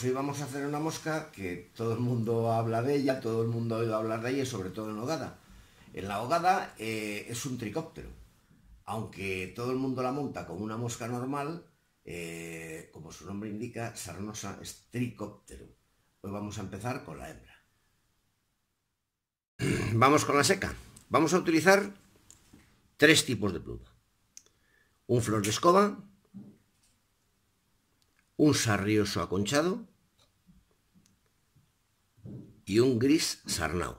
Pues hoy vamos a hacer una mosca que todo el mundo habla de ella, todo el mundo ha oído hablar de ella, sobre todo en Hogada. En la Hogada eh, es un tricóptero. Aunque todo el mundo la monta como una mosca normal, eh, como su nombre indica, sarnosa es tricóptero. Hoy vamos a empezar con la hembra. Vamos con la seca. Vamos a utilizar tres tipos de pluma. Un flor de escoba, un sarrioso aconchado y un gris sarnao.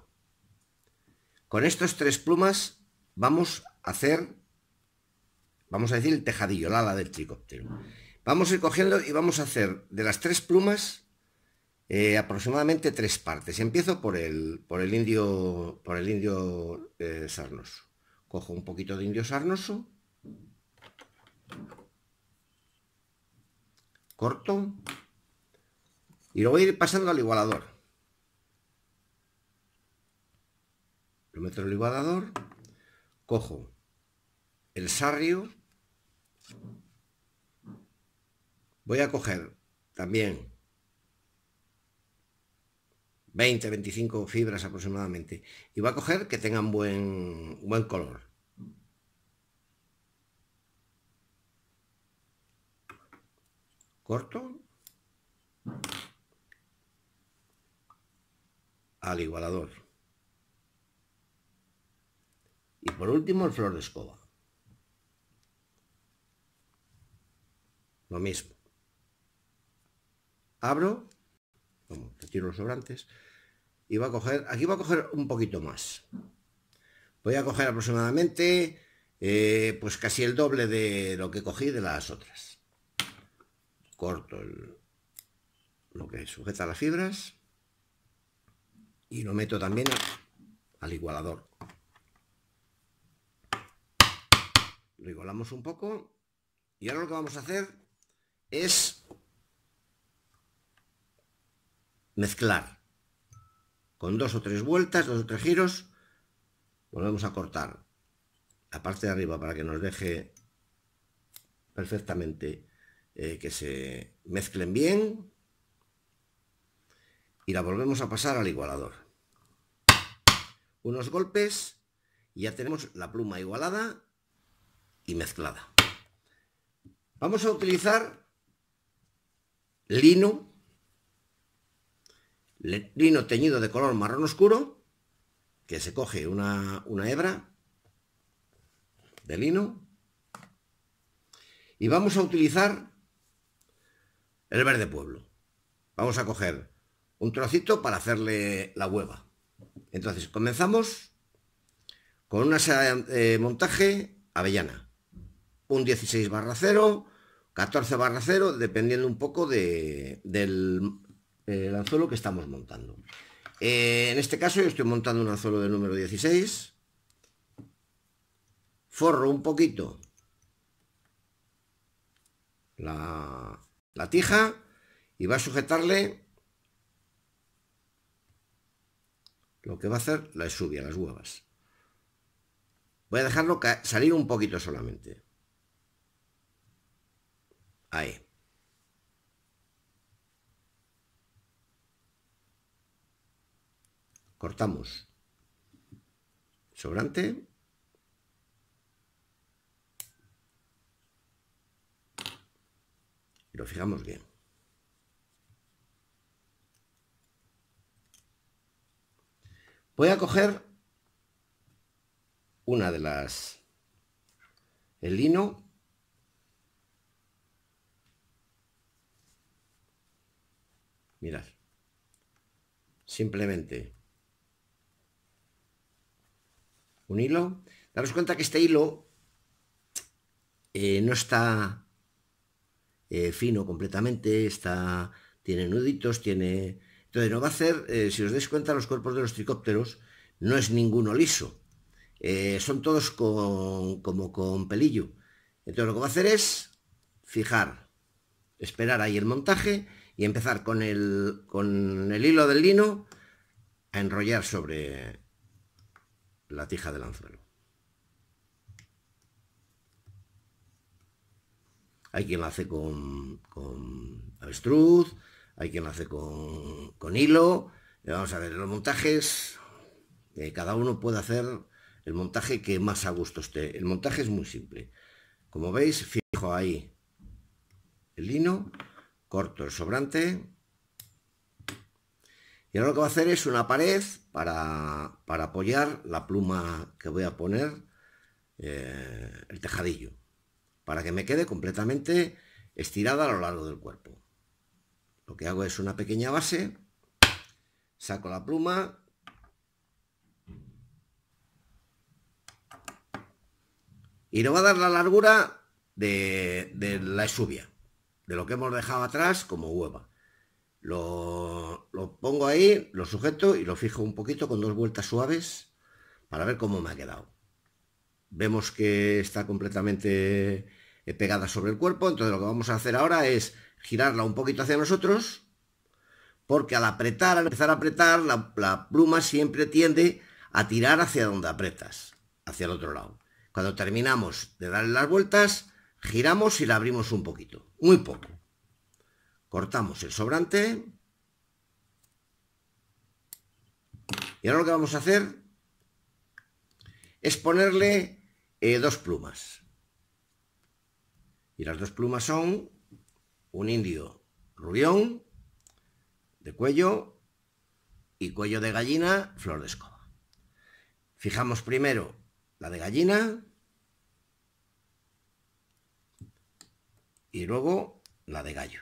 Con estos tres plumas vamos a hacer, vamos a decir, el tejadillo, la ala del tricóptero. Vamos a ir cogiendo y vamos a hacer de las tres plumas eh, aproximadamente tres partes. Empiezo por el, por el indio, por el indio eh, sarnoso. Cojo un poquito de indio sarnoso. Corto. Y lo voy a ir pasando al igualador. lo meto en el igualador, cojo el sarrio, voy a coger también 20, 25 fibras aproximadamente, y voy a coger que tengan buen, buen color. Corto. Al igualador. por último, el flor de escoba. Lo mismo. Abro, como retiro los sobrantes, y va a coger, aquí va a coger un poquito más. Voy a coger aproximadamente, eh, pues casi el doble de lo que cogí de las otras. Corto lo que sujeta las fibras y lo meto también al igualador. Igualamos un poco. Y ahora lo que vamos a hacer es mezclar. Con dos o tres vueltas, dos o tres giros, volvemos a cortar la parte de arriba para que nos deje perfectamente eh, que se mezclen bien y la volvemos a pasar al igualador unos golpes y ya tenemos la pluma igualada y mezclada. Vamos a utilizar lino, lino teñido de color marrón oscuro, que se coge una, una hebra de lino, y vamos a utilizar el verde pueblo. Vamos a coger un trocito para hacerle la hueva. Entonces, comenzamos con una de eh, montaje avellana un 16 barra 0, 14 barra 0, dependiendo un poco de, del el anzuelo que estamos montando. Eh, en este caso yo estoy montando un anzuelo de número 16, forro un poquito la, tija y va a sujetarle lo que va a hacer la esubia, las huevas. Voy a dejarlo salir un poquito solamente. Ahí Cortamos. Sobrante. Y lo fijamos bien. Voy a coger una de las... el lino Mirad. Simplemente. Un hilo. Daros cuenta que este hilo eh, no está eh, fino completamente, está, tiene nuditos, tiene... Entonces no va a hacer, eh, si os dais cuenta, los cuerpos de los tricópteros no es ninguno liso. son todos como con pelillo. Entonces lo que va a hacer es fijar, esperar ahí el montaje y empezar con el, con el hilo del lino a enrollar sobre la tija del anzuelo. Hay quien lo hace con, avestruz, hay quien lo hace con, hilo. vamos a ver, los montajes, eh, cada uno puede hacer el montaje que más a gusto esté. El montaje es muy simple. Como veis, fijo ahí el lino corto el sobrante. Y ahora lo que va a hacer es una pared para, apoyar la pluma que voy a poner, eh, el tejadillo, para que me quede completamente estirada a lo largo del cuerpo. Lo que hago es una pequeña base, saco la pluma, y le va a dar la largura de, la esubia de lo que hemos dejado atrás como hueva. Lo, pongo ahí, lo sujeto y lo fijo un poquito con dos vueltas suaves para ver cómo me ha quedado. Vemos que está completamente eh, pegada sobre el cuerpo, entonces lo que vamos a hacer ahora es girarla un poquito hacia nosotros, porque al apretar, al empezar a apretar, la, la pluma siempre tiende a tirar hacia donde apretas, hacia el otro lado. Cuando terminamos de darle las vueltas, giramos y la abrimos un poquito, muy poco. Cortamos el sobrante. Y ahora lo que vamos a hacer es ponerle eh, dos plumas. Y las dos plumas son un indio rubión de cuello y cuello de gallina flor de escoba. Fijamos primero la de gallina y luego la de gallo.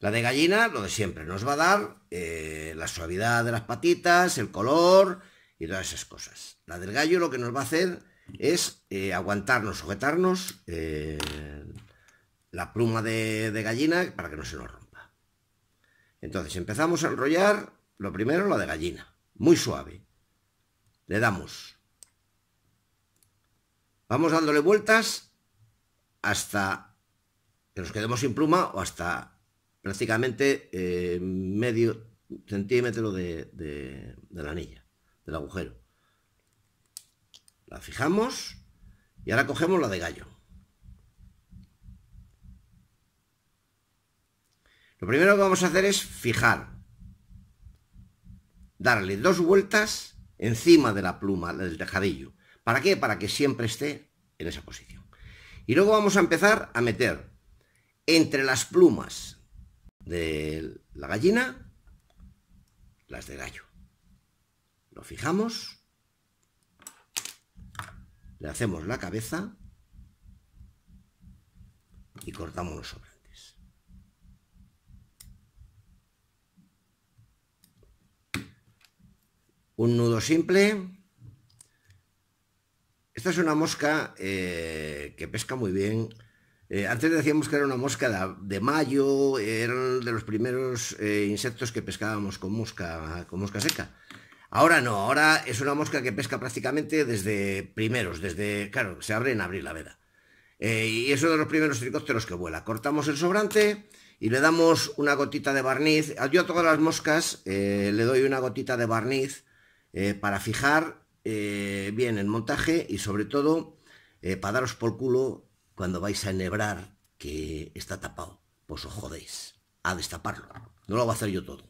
La de gallina, lo de siempre, nos va a dar eh, la suavidad de las patitas, el color y todas esas cosas. La del gallo lo que nos va a hacer es eh, aguantarnos, sujetarnos eh, la pluma de, de, gallina para que no se nos rompa. Entonces empezamos a enrollar, lo primero la de gallina, muy suave. Le damos. Vamos dándole vueltas hasta que nos quedemos sin pluma o hasta prácticamente eh, medio centímetro de, de la anilla, del agujero. La fijamos y ahora cogemos la de gallo. Lo primero que vamos a hacer es fijar. Darle dos vueltas encima de la pluma, del tejadillo. ¿Para qué? Para que siempre esté en esa posición. Y luego vamos a empezar a meter entre las plumas de la gallina, las de gallo. Lo fijamos, le hacemos la cabeza y cortamos los sobrantes. Un nudo simple. Esta es una mosca eh, que pesca muy bien eh, antes decíamos que era una mosca de, mayo, era de los primeros eh, insectos que pescábamos con mosca, con mosca seca. Ahora no, ahora es una mosca que pesca prácticamente desde primeros, desde, claro, se abre en abril la veda. Eh, y es uno de los primeros tricópteros que vuela. Cortamos el sobrante y le damos una gotita de barniz. Yo a todas las moscas le doy una gotita de barniz para fijar bien el montaje y sobre todo para daros por culo cuando vais a enhebrar que está tapado, pues os jodéis a destaparlo. No lo voy a hacer yo todo.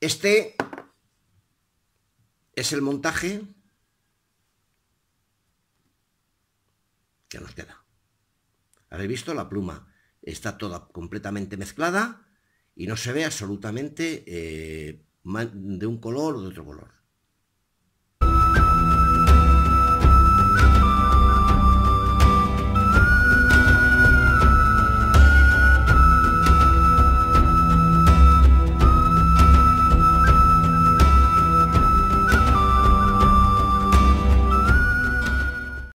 Este es el montaje que nos queda. Habéis visto la pluma. Está toda completamente mezclada y no se ve absolutamente eh, de un color o de otro color.